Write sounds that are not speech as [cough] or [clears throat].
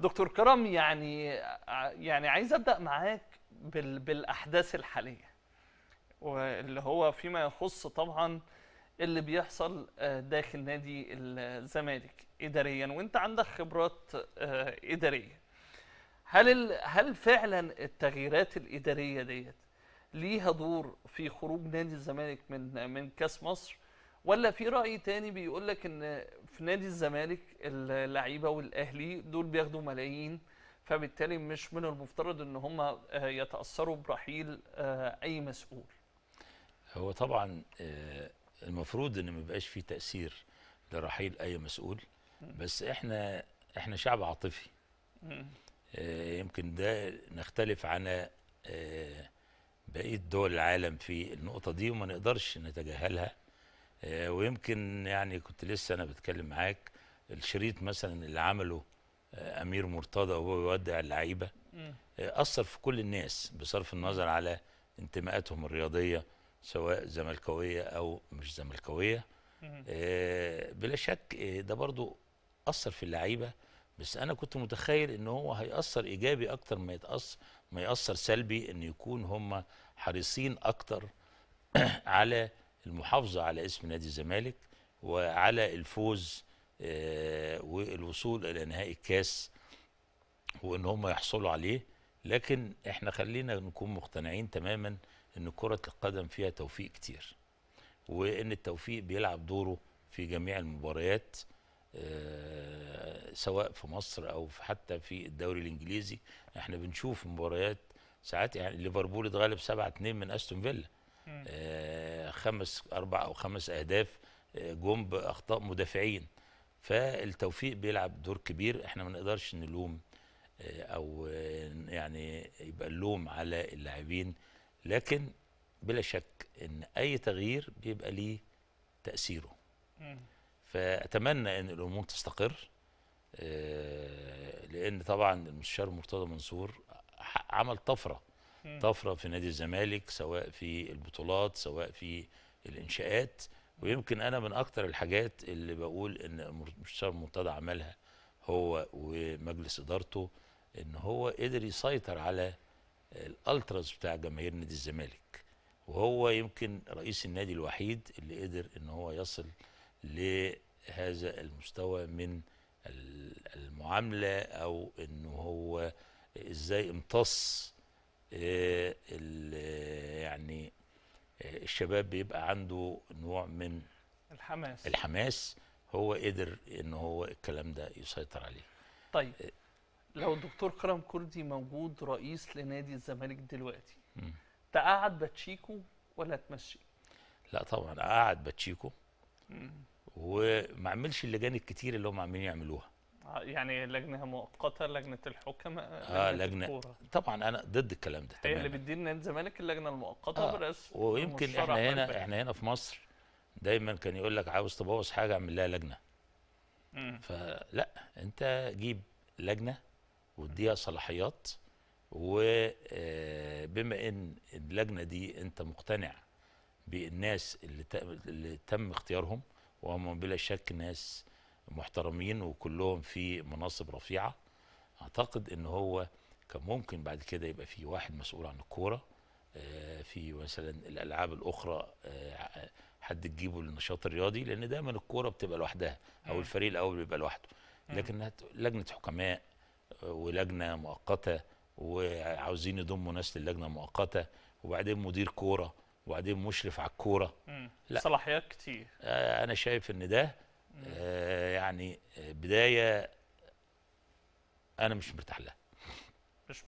دكتور كرم يعني يعني عايز ابدا معاك بال بالاحداث الحاليه واللي هو فيما يخص طبعا اللي بيحصل آه، داخل نادي الزمالك اداريا وانت عندك خبرات آه، اداريه هل ال... هل فعلا التغييرات الاداريه ديت ليها دور في خروج نادي الزمالك من من كاس مصر ولا في راي تاني بيقول لك ان في نادي الزمالك اللعيبه والاهلي دول بياخدوا ملايين فبالتالي مش من المفترض ان هم آه، يتاثروا برحيل آه، اي مسؤول هو طبعا آه، المفروض ان ما يبقاش في تاثير لرحيل اي مسؤول بس احنا احنا شعب عاطفي يمكن ده نختلف عن بقيه دول العالم في النقطه دي وما نقدرش نتجاهلها آه، ويمكن يعني كنت لسه انا بتكلم معاك الشريط مثلا اللي عمله آه، امير مرتضى وهو بيودع اللعيبه آه، اثر في كل الناس بصرف النظر على انتماءاتهم الرياضيه سواء زملكاويه او مش زملكاويه بلا شك ده برضو اثر في اللعيبه بس انا كنت متخيل ان هو هياثر ايجابي اكتر ما يتاثر ما ياثر سلبي ان يكون هم حريصين اكتر [clears throat] على المحافظة على اسم نادي الزمالك وعلى الفوز آه، والوصول إلى نهائي الكاس وإن هم يحصلوا عليه لكن احنا خلينا نكون مقتنعين تماما إن كرة القدم فيها توفيق كتير وإن التوفيق بيلعب دوره في جميع المباريات آه، سواء في مصر أو حتى في الدوري الإنجليزي احنا بنشوف مباريات ساعات يعني ليفربول اتغلب 7 2 من استون فيلا خمس اربع او خمس اهداف آه، جم باخطاء مدافعين فالتوفيق بيلعب دور كبير احنا ما نقدرش نلوم آه، او آه، يعني يبقى اللوم على اللاعبين لكن بلا شك ان اي تغيير بيبقى ليه تاثيره فاتمنى ان الامور تستقر لان طبعا المستشار مرتضى منصور عمل طفره طفره في نادي الزمالك سواء في البطولات سواء في الانشاءات ويمكن انا من اكتر الحاجات اللي بقول ان مستشار مرتضى عملها هو ومجلس ادارته ان هو قدر يسيطر على الالتراز بتاع جماهير نادي الزمالك وهو يمكن رئيس النادي الوحيد اللي قدر ان هو يصل لهذا المستوى من المعامله او ان هو ازاي امتص يعني الشباب بيبقى عنده نوع من الحماس الحماس هو قدر ان هو الكلام ده يسيطر عليه طيب لو الدكتور كرم كردي موجود رئيس لنادي الزمالك دلوقتي تقعد باتشيكو ولا تمشي لا طبعا اقعد باتشيكو وما اعملش اللجان الكتير اللي هم عاملين يعملوها يعني لجنه مؤقته لجنه الحكم اه لجنه الكورة. طبعا انا ضد الكلام ده هي اللي بتدير نادي الزمالك اللجنه المؤقته آه. برئاسه ويمكن احنا هنا بقى. احنا هنا في مصر دايما كان يقول لك عاوز تبوظ حاجه اعمل لها لجنه مم. فلا انت جيب لجنه واديها صلاحيات وبما آه، ان اللجنه دي انت مقتنع بالناس اللي تم اختيارهم وهم بلا شك ناس محترمين وكلهم في مناصب رفيعه اعتقد ان هو كان ممكن بعد كده يبقى في واحد مسؤول عن الكوره آه، في مثلا الالعاب الاخرى آه، حد تجيبه للنشاط الرياضي لان دايما الكوره بتبقى لوحدها او الفريق الاول بيبقى لوحده لكن لجنه حكماء آه، ولجنه مؤقته وعاوزين يضموا ناس للجنه المؤقتة وبعدين مدير كوره وبعدين مشرف على الكوره صلاحيات كتير انا شايف ان ده آه، يعني آه، بدايه انا مش مرتاح لها